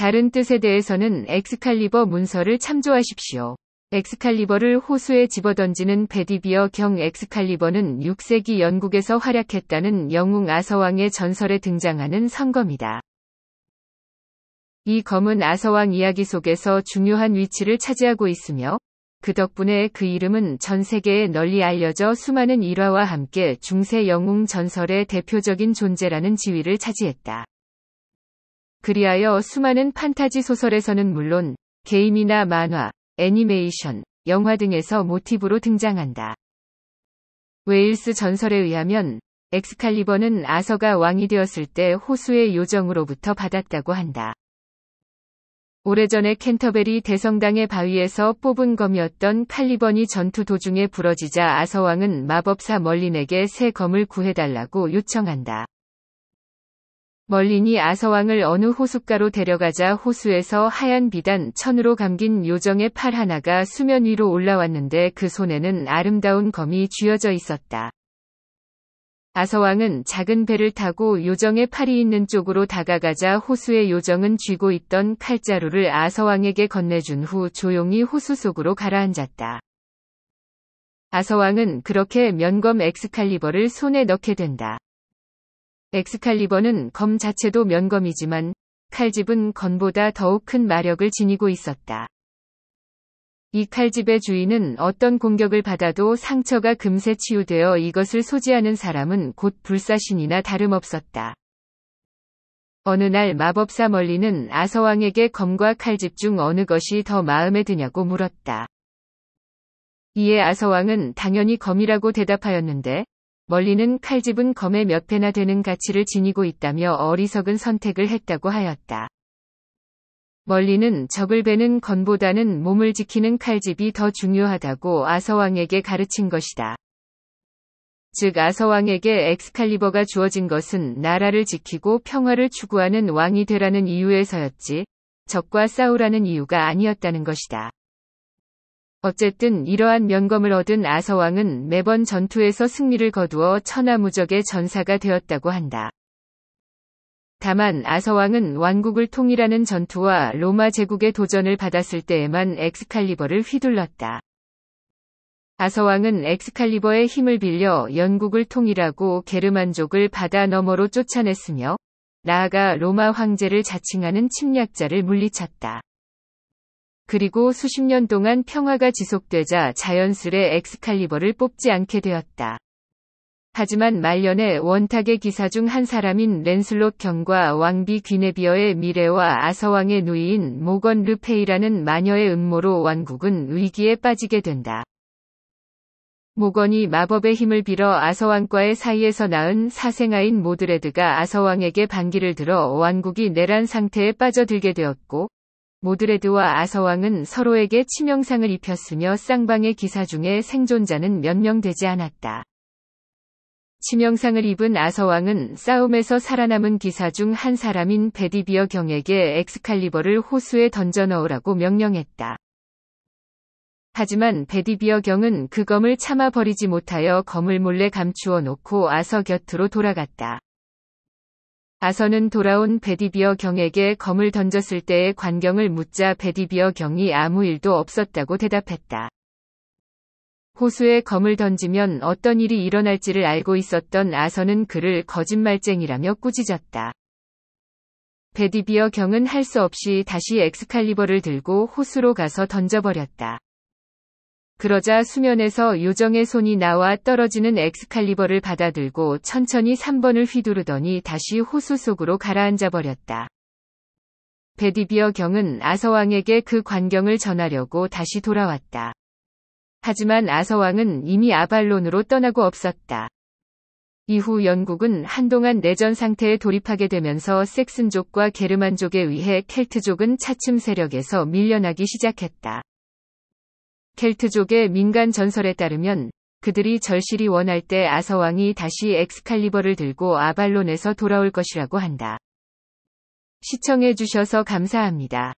다른 뜻에 대해서는 엑스칼리버 문서를 참조하십시오. 엑스칼리버를 호수에 집어던지는 베디비어 경 엑스칼리버는 6세기 영국에서 활약했다는 영웅 아서왕의 전설에 등장하는 성검이다. 이 검은 아서왕 이야기 속에서 중요한 위치를 차지하고 있으며 그 덕분에 그 이름은 전 세계에 널리 알려져 수많은 일화와 함께 중세 영웅 전설의 대표적인 존재라는 지위를 차지했다. 그리하여 수많은 판타지 소설에서는 물론 게임이나 만화, 애니메이션, 영화 등에서 모티브로 등장한다. 웨일스 전설에 의하면 엑스칼리버는 아서가 왕이 되었을 때 호수의 요정으로부터 받았다고 한다. 오래전에 켄터베리 대성당의 바위에서 뽑은 검이었던 칼리버니 전투 도중에 부러지자 아서왕은 마법사 멀린에게 새 검을 구해달라고 요청한다. 멀린이 아서왕을 어느 호숫가로 데려가자 호수에서 하얀 비단 천으로 감긴 요정의 팔 하나가 수면 위로 올라왔는데 그 손에는 아름다운 검이 쥐어져 있었다. 아서왕은 작은 배를 타고 요정의 팔이 있는 쪽으로 다가가자 호수의 요정은 쥐고 있던 칼자루를 아서왕에게 건네준 후 조용히 호수 속으로 가라앉았다. 아서왕은 그렇게 면검 엑스칼리버를 손에 넣게 된다. 엑스칼리버는 검 자체도 면검이지만 칼집은 건보다 더욱 큰 마력을 지니고 있었다. 이 칼집의 주인은 어떤 공격을 받아도 상처가 금세 치유되어 이것을 소지하는 사람은 곧 불사신이나 다름없었다. 어느 날 마법사 멀리는 아서왕에게 검과 칼집 중 어느 것이 더 마음에 드냐고 물었다. 이에 아서왕은 당연히 검이라고 대답하였는데 멀리는 칼집은 검에몇배나 되는 가치를 지니고 있다며 어리석은 선택을 했다고 하였다. 멀리는 적을 베는 건보다는 몸을 지키는 칼집이 더 중요하다고 아서왕에게 가르친 것이다. 즉 아서왕에게 엑스칼리버가 주어진 것은 나라를 지키고 평화를 추구하는 왕이 되라는 이유에서였지 적과 싸우라는 이유가 아니었다는 것이다. 어쨌든 이러한 면검을 얻은 아서왕은 매번 전투에서 승리를 거두어 천하무적의 전사가 되었다고 한다. 다만 아서왕은 왕국을 통일하는 전투와 로마 제국의 도전을 받았을 때에만 엑스칼리버를 휘둘렀다. 아서왕은 엑스칼리버의 힘을 빌려 영국을 통일하고 게르만족을 바다 너머로 쫓아냈으며 나아가 로마 황제를 자칭하는 침략자를 물리쳤다. 그리고 수십 년 동안 평화가 지속되자 자연스레 엑스칼리버를 뽑지 않게 되었다. 하지만 말년에 원탁의 기사 중 한 사람인 랜슬롯 경과 왕비 귀네비어의 미래와 아서왕의 누이인 모건 르페이라는 마녀의 음모로 왕국은 위기에 빠지게 된다. 모건이 마법의 힘을 빌어 아서왕과의 사이에서 낳은 사생아인 모드레드가 아서왕에게 반기를 들어 왕국이 내란 상태에 빠져들게 되었고 모드레드와 아서왕은 서로에게 치명상을 입혔으며 쌍방의 기사 중에 생존자는 몇 명 되지 않았다. 치명상을 입은 아서왕은 싸움에서 살아남은 기사 중 한 사람인 베디비어 경에게 엑스칼리버를 호수에 던져 넣으라고 명령했다. 하지만 베디비어 경은 그 검을 참아 버리지 못하여 검을 몰래 감추어 놓고 아서 곁으로 돌아갔다. 아서는 돌아온 베디비어 경에게 검을 던졌을 때의 관경을 묻자 베디비어 경이 아무 일도 없었다고 대답했다. 호수에 검을 던지면 어떤 일이 일어날지를 알고 있었던 아서는 그를 거짓말쟁이라며 꾸짖었다. 베디비어 경은 할 수 없이 다시 엑스칼리버를 들고 호수로 가서 던져버렸다. 그러자 수면에서 요정의 손이 나와 떨어지는 엑스칼리버를 받아들고 천천히 3번을 휘두르더니 다시 호수 속으로 가라앉아 버렸다. 베디비어 경은 아서왕에게 그 광경을 전하려고 다시 돌아왔다. 하지만 아서왕은 이미 아발론으로 떠나고 없었다. 이후 영국은 한동안 내전 상태에 돌입하게 되면서 섹슨족과 게르만족에 의해 켈트족은 차츰 세력에서 밀려나기 시작했다. 켈트족의 민간 전설에 따르면 그들이 절실히 원할 때 아서왕이 다시 엑스칼리버를 들고 아발론에서 돌아올 것이라고 한다. 시청해주셔서 감사합니다.